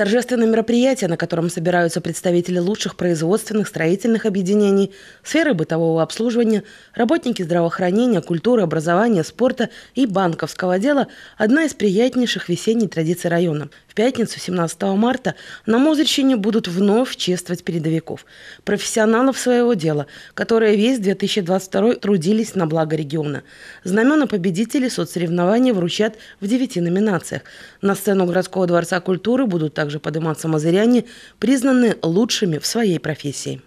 Торжественное мероприятие, на котором собираются представители лучших производственных, строительных объединений, сферы бытового обслуживания, работники здравоохранения, культуры, образования, спорта и банковского дела – одна из приятнейших весенней традиций района. В пятницу, 17 марта, на Мозырщине будут вновь чествовать передовиков, профессионалов своего дела, которые весь 2022 трудились на благо региона. Знамена победителей соцсоревнований вручат в девяти номинациях. На сцену городского дворца культуры будут также подниматься мазыряне, признанные лучшими в своей профессии.